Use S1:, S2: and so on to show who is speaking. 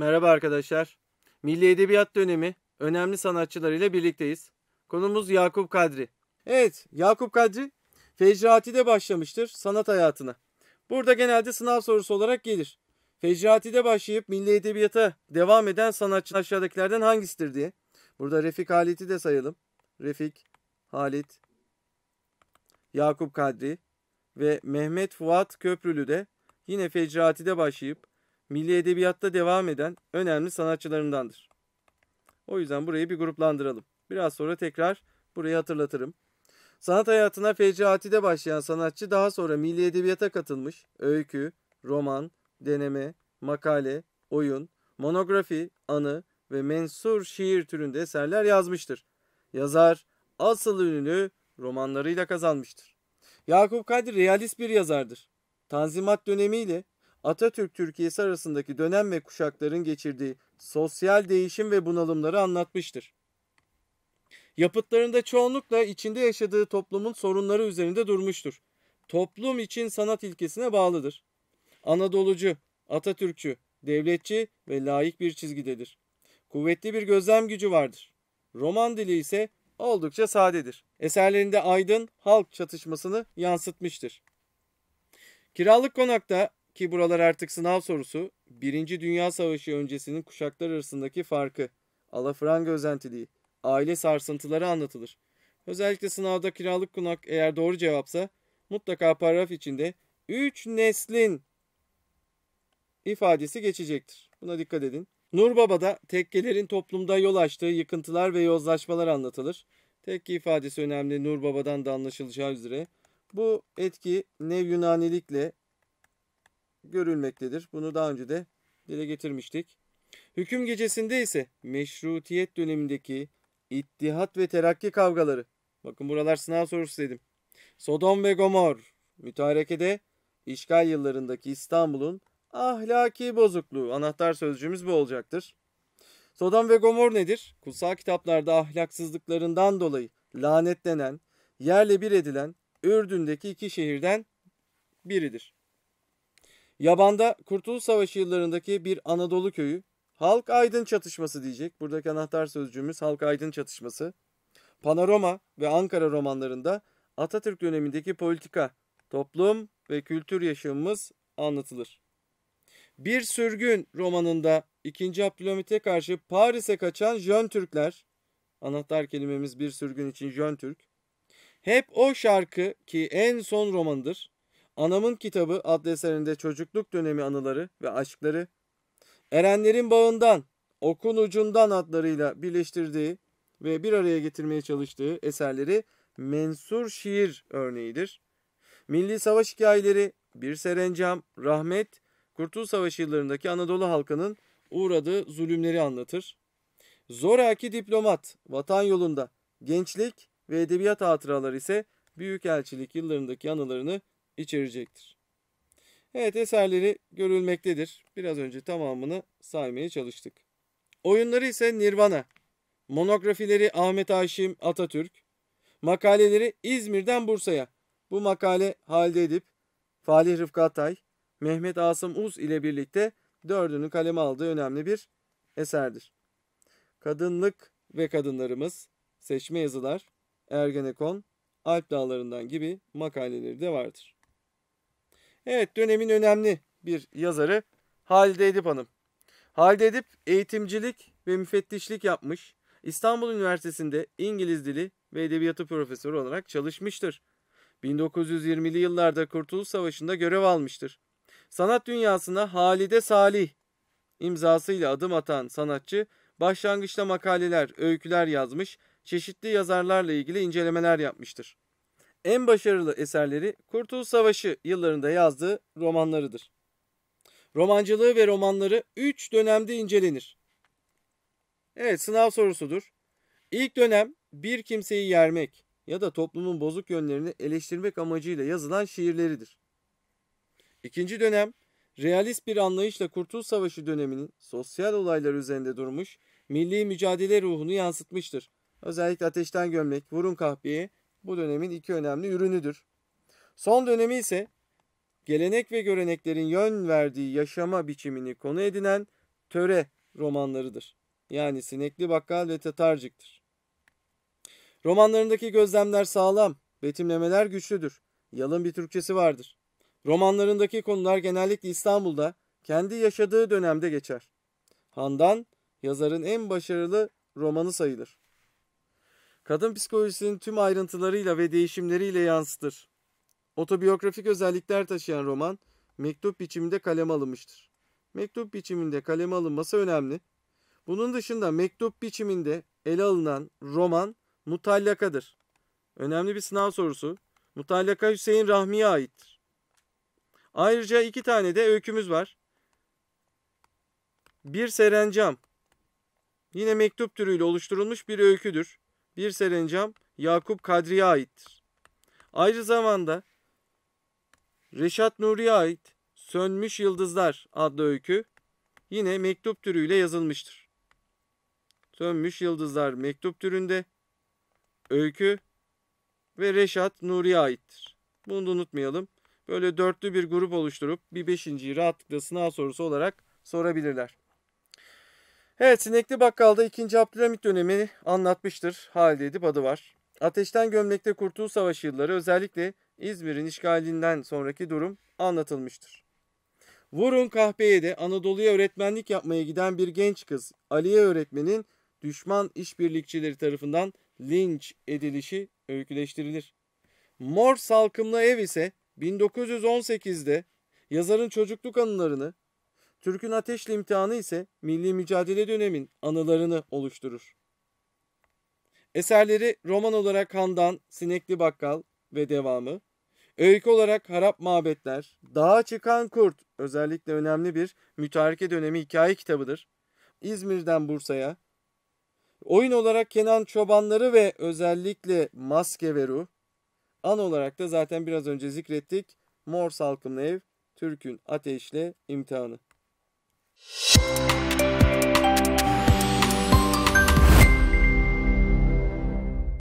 S1: Merhaba arkadaşlar. Milli Edebiyat Dönemi önemli sanatçılar ile birlikteyiz. Konumuz Yakup Kadri. Evet, Yakup Kadri Fecrati'de başlamıştır sanat hayatına. Burada genelde sınav sorusu olarak gelir. Fecrati'de başlayıp milli edebiyata devam eden sanatçı aşağıdakilerden hangisidir diye. Burada Refik Halit'i de sayalım. Refik, Halit, Yakup Kadri ve Mehmet Fuat Köprülü de yine Fecrati'de başlayıp milli edebiyatta devam eden önemli sanatçılarındandır. O yüzden burayı bir gruplandıralım. Biraz sonra tekrar burayı hatırlatırım. Sanat hayatına fecaatide başlayan sanatçı daha sonra milli edebiyata katılmış. Öykü, roman, deneme, makale, oyun, monografi, anı ve mensur şiir türünde eserler yazmıştır. Yazar asıl ününü romanlarıyla kazanmıştır. Yakup Kadri realist bir yazardır. Tanzimat dönemiyle Atatürk Türkiye'si arasındaki dönem ve kuşakların geçirdiği sosyal değişim ve bunalımları anlatmıştır. Yapıtlarında çoğunlukla içinde yaşadığı toplumun sorunları üzerinde durmuştur. Toplum için sanat ilkesine bağlıdır. Anadolucu, Atatürkçü, devletçi ve layık bir çizgidedir. Kuvvetli bir gözlem gücü vardır. Roman dili ise oldukça sadedir. Eserlerinde aydın halk çatışmasını yansıtmıştır. Kiralık konakta ki buralar artık sınav sorusu. Birinci Dünya Savaşı öncesinin kuşaklar arasındaki farkı, alafranga özentiliği, aile sarsıntıları anlatılır. Özellikle sınavda kiralık konak eğer doğru cevapsa mutlaka paragraf içinde 3 neslin ifadesi geçecektir. Buna dikkat edin. Nur Baba'da tekkelerin toplumda yol açtığı yıkıntılar ve yozlaşmalar anlatılır. Tekke ifadesi önemli Nur Baba'dan da anlaşılacağı üzere. Bu etki Nev Yunanilikle görülmektedir. Bunu daha önce de dile getirmiştik. Hüküm gecesinde ise meşrutiyet dönemindeki ittihat ve terakki kavgaları. Bakın buralar sınav sorusu dedim. Sodom ve Gomor mütarekede işgal yıllarındaki İstanbul'un ahlaki bozukluğu anahtar sözcüğümüz bu olacaktır. Sodom ve Gomor nedir? Kutsal kitaplarda ahlaksızlıklarından dolayı lanetlenen, yerle bir edilen Ürdün'deki iki şehirden biridir. Yabanda Kurtuluş Savaşı yıllarındaki bir Anadolu köyü. Halk aydın çatışması diyecek. Buradaki anahtar sözcüğümüz halk aydın çatışması. Panorama ve Ankara romanlarında Atatürk dönemindeki politika, toplum ve kültür yaşamımız anlatılır. Bir Sürgün romanında 2. Abdülhamit'e karşı Paris'e kaçan Jön Türkler, anahtar kelimemiz bir sürgün için Jön Türk, hep o şarkı ki en son romandır. Anamın Kitabı adlı eserinde çocukluk dönemi anıları ve aşkları, Erenlerin Bağından, Okun Ucundan adlarıyla birleştirdiği ve bir araya getirmeye çalıştığı eserleri mensur şiir örneğidir. Milli Savaş Hikayeleri, Bir Serencam, Rahmet, Kurtuluş Savaşı yıllarındaki Anadolu halkının uğradığı zulümleri anlatır. Zoraki Diplomat, Vatan Yolunda, Gençlik ve Edebiyat Hatıraları ise Büyükelçilik yıllarındaki anılarını içerecektir. Evet eserleri görülmektedir. Biraz önce tamamını saymaya çalıştık. Oyunları ise Nirvana. Monografileri Ahmet Haşim Atatürk. Makaleleri İzmir'den Bursa'ya. Bu makale halde edip Falih Rıfkı Atay, Mehmet Asım Uz ile birlikte dördünü kaleme aldığı önemli bir eserdir. Kadınlık ve Kadınlarımız, Seçme Yazılar, Ergenekon, Alp Dağları'ndan gibi makaleleri de vardır. Evet dönemin önemli bir yazarı Halide Edip Hanım. Halide Edip eğitimcilik ve müfettişlik yapmış. İstanbul Üniversitesi'nde İngiliz dili ve edebiyatı profesörü olarak çalışmıştır. 1920'li yıllarda Kurtuluş Savaşı'nda görev almıştır. Sanat dünyasına Halide Salih imzasıyla adım atan sanatçı başlangıçta makaleler, öyküler yazmış, çeşitli yazarlarla ilgili incelemeler yapmıştır en başarılı eserleri Kurtuluş Savaşı yıllarında yazdığı romanlarıdır. Romancılığı ve romanları 3 dönemde incelenir. Evet sınav sorusudur. İlk dönem bir kimseyi yermek ya da toplumun bozuk yönlerini eleştirmek amacıyla yazılan şiirleridir. İkinci dönem realist bir anlayışla Kurtuluş Savaşı döneminin sosyal olaylar üzerinde durmuş milli mücadele ruhunu yansıtmıştır. Özellikle Ateşten Gömlek, Vurun Kahpeye bu dönemin iki önemli ürünüdür. Son dönemi ise gelenek ve göreneklerin yön verdiği yaşama biçimini konu edinen töre romanlarıdır. Yani Sinekli Bakkal ve Tatarcık'tır. Romanlarındaki gözlemler sağlam, betimlemeler güçlüdür. Yalın bir Türkçesi vardır. Romanlarındaki konular genellikle İstanbul'da kendi yaşadığı dönemde geçer. Handan yazarın en başarılı romanı sayılır kadın psikolojisinin tüm ayrıntılarıyla ve değişimleriyle yansıtır. Otobiyografik özellikler taşıyan roman mektup biçiminde kaleme alınmıştır. Mektup biçiminde kaleme alınması önemli. Bunun dışında mektup biçiminde ele alınan roman mutallakadır. Önemli bir sınav sorusu. Mutallaka Hüseyin Rahmi'ye aittir. Ayrıca iki tane de öykümüz var. Bir serencam. Yine mektup türüyle oluşturulmuş bir öyküdür bir serencam Yakup Kadri'ye aittir. Ayrı zamanda Reşat Nuri'ye ait Sönmüş Yıldızlar adlı öykü yine mektup türüyle yazılmıştır. Sönmüş Yıldızlar mektup türünde öykü ve Reşat Nuri'ye aittir. Bunu da unutmayalım. Böyle dörtlü bir grup oluşturup bir beşinciyi rahatlıkla sınav sorusu olarak sorabilirler. Evet sinekli bakkalda 2. Abdülhamit dönemi anlatmıştır. Halide Edip adı var. Ateşten Gömlek'te Kurtuluş Savaşı yılları özellikle İzmir'in işgalinden sonraki durum anlatılmıştır. Vurun kahpeye de Anadolu'ya öğretmenlik yapmaya giden bir genç kız Aliye öğretmenin düşman işbirlikçileri tarafından linç edilişi öyküleştirilir. Mor Salkımlı Ev ise 1918'de yazarın çocukluk anılarını Türk'ün ateşli imtihanı ise milli mücadele dönemin anılarını oluşturur. Eserleri roman olarak Handan, Sinekli Bakkal ve devamı, öykü olarak Harap Mabetler, Dağa Çıkan Kurt özellikle önemli bir mütareke dönemi hikaye kitabıdır. İzmir'den Bursa'ya, oyun olarak Kenan Çobanları ve özellikle Maske ve Ruh, an olarak da zaten biraz önce zikrettik, Mor Salkımlı Ev, Türk'ün ateşle imtihanı. Thank you.